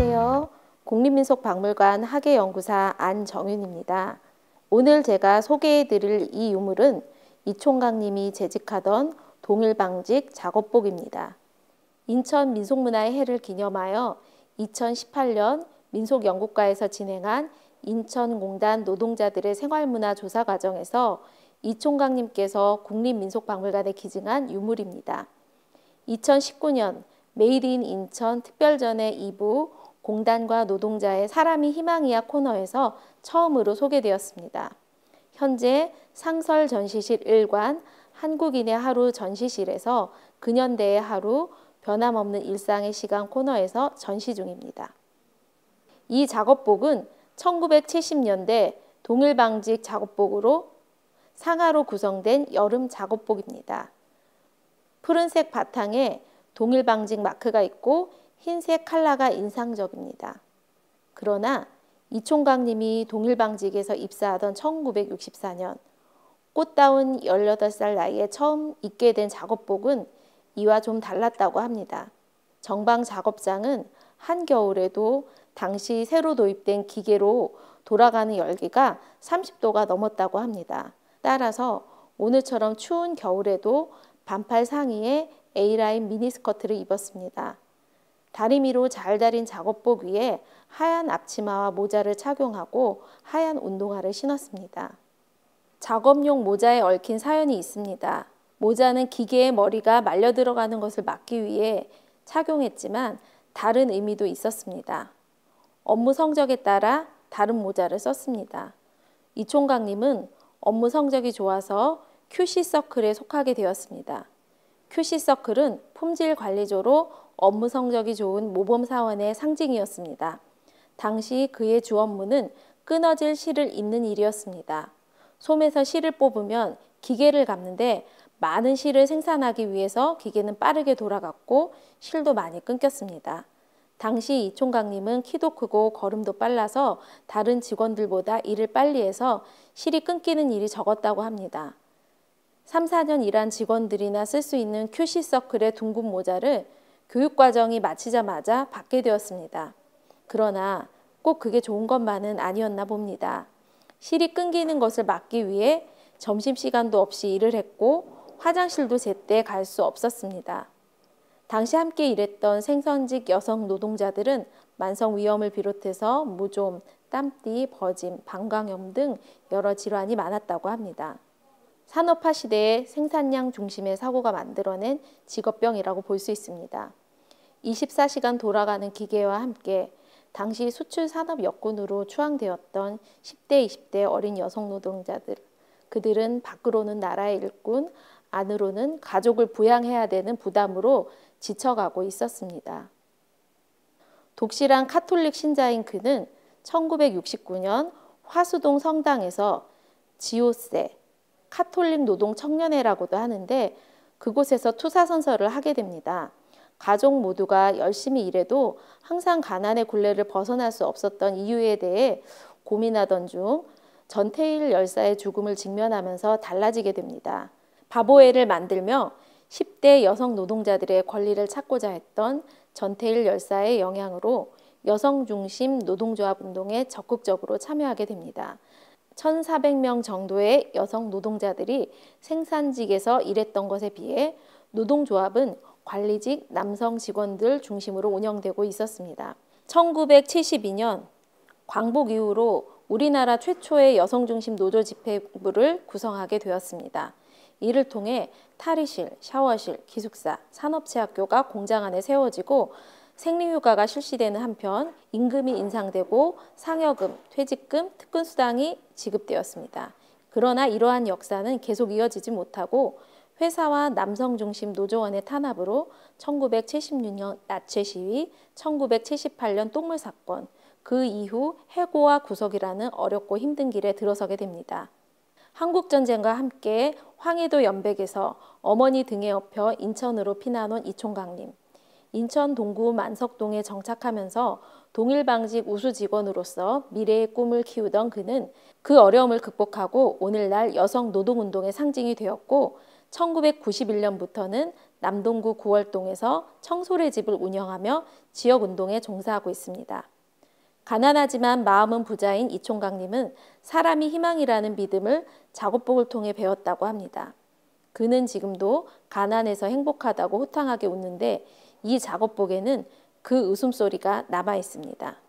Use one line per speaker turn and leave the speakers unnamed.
안녕하세요. 국립민속박물관 학예연구사 안정윤입니다. 오늘 제가 소개해드릴 이 유물은 이총각님이 재직하던 동일방직 작업복입니다. 인천 민속문화의 해를 기념하여 2018년 민속연구과에서 진행한 인천공단 노동자들의 생활문화 조사 과정에서 이총각님께서 국립민속박물관에 기증한 유물입니다. 2019년 메일인 인천 특별전의 2부 공단과 노동자의 사람이 희망이야 코너에서 처음으로 소개되었습니다. 현재 상설 전시실 1관 한국인의 하루 전시실에서 근현대의 하루 변함없는 일상의 시간 코너에서 전시 중입니다. 이 작업복은 1970년대 동일방직 작업복으로 상하로 구성된 여름 작업복입니다. 푸른색 바탕에 동일방직 마크가 있고 흰색 칼라가 인상적입니다. 그러나 이총각님이 동일방직에서 입사하던 1964년 꽃다운 18살 나이에 처음 입게 된 작업복은 이와 좀 달랐다고 합니다. 정방 작업장은 한겨울에도 당시 새로 도입된 기계로 돌아가는 열기가 30도가 넘었다고 합니다. 따라서 오늘처럼 추운 겨울에도 반팔 상의에 A라인 미니스커트를 입었습니다. 다리미로 잘 다린 작업복 위에 하얀 앞치마와 모자를 착용하고 하얀 운동화를 신었습니다. 작업용 모자에 얽힌 사연이 있습니다. 모자는 기계의 머리가 말려 들어가는 것을 막기 위해 착용했지만 다른 의미도 있었습니다. 업무 성적에 따라 다른 모자를 썼습니다. 이 총각님은 업무 성적이 좋아서 QC서클에 속하게 되었습니다. QC서클은 품질관리조로 업무 성적이 좋은 모범사원의 상징이었습니다. 당시 그의 주 업무는 끊어질 실을 잇는 일이었습니다. 솜에서 실을 뽑으면 기계를 감는데 많은 실을 생산하기 위해서 기계는 빠르게 돌아갔고 실도 많이 끊겼습니다. 당시 이총각님은 키도 크고 걸음도 빨라서 다른 직원들보다 일을 빨리 해서 실이 끊기는 일이 적었다고 합니다. 3, 4년 일한 직원들이나 쓸 수 있는 QC 서클의 둥근 모자를 교육과정이 마치자마자 받게 되었습니다. 그러나 꼭 그게 좋은 것만은 아니었나 봅니다. 실이 끊기는 것을 막기 위해 점심시간도 없이 일을 했고 화장실도 제때 갈 수 없었습니다. 당시 함께 일했던 생선직 여성 노동자들은 만성 위염을 비롯해서 무좀, 땀띠, 버짐, 방광염 등 여러 질환이 많았다고 합니다. 산업화 시대의 생산량 중심의 사고가 만들어낸 직업병이라고 볼 수 있습니다. 24시간 돌아가는 기계와 함께 당시 수출 산업 여군으로 추앙되었던 10대, 20대 어린 여성 노동자들. 그들은 밖으로는 나라의 일꾼, 안으로는 가족을 부양해야 되는 부담으로 지쳐가고 있었습니다. 독실한 카톨릭 신자인 그는 1969년 화수동 성당에서 지오세, 카톨릭 노동 청년회라고도 하는데 그곳에서 투사선서를 하게 됩니다. 가족 모두가 열심히 일해도 항상 가난의 굴레를 벗어날 수 없었던 이유에 대해 고민하던 중 전태일 열사의 죽음을 직면하면서 달라지게 됩니다. 바보회를 만들며 10대 여성 노동자들의 권리를 찾고자 했던 전태일 열사의 영향으로 여성 중심 노동조합 운동에 적극적으로 참여하게 됩니다. 1,400명 정도의 여성 노동자들이 생산직에서 일했던 것에 비해 노동조합은 관리직 남성 직원들 중심으로 운영되고 있었습니다. 1972년 광복 이후로 우리나라 최초의 여성 중심 노조 집회부를 구성하게 되었습니다. 이를 통해 탈의실, 샤워실, 기숙사, 산업체 학교가 공장 안에 세워지고 생리휴가가 실시되는 한편 임금이 인상되고 상여금, 퇴직금, 특근수당이 지급되었습니다. 그러나 이러한 역사는 계속 이어지지 못하고 회사와 남성 중심 노조원의 탄압으로 1976년 나체 시위, 1978년 똥물 사건, 그 이후 해고와 구속이라는 어렵고 힘든 길에 들어서게 됩니다. 한국전쟁과 함께 황해도 연백에서 어머니 등에 업혀 인천으로 피난온 이총각님, 인천 동구 만석동에 정착하면서 동일방직 우수 직원으로서 미래의 꿈을 키우던 그는 그 어려움을 극복하고 오늘날 여성 노동운동의 상징이 되었고 1991년부터는 남동구 구월동에서 청소래 집을 운영하며 지역운동에 종사하고 있습니다. 가난하지만 마음은 부자인 이총각님은 사람이 희망이라는 믿음을 작업복을 통해 배웠다고 합니다. 그는 지금도 가난해서 행복하다고 호탕하게 웃는데 이 작업복에는 그 웃음소리가 남아 있습니다.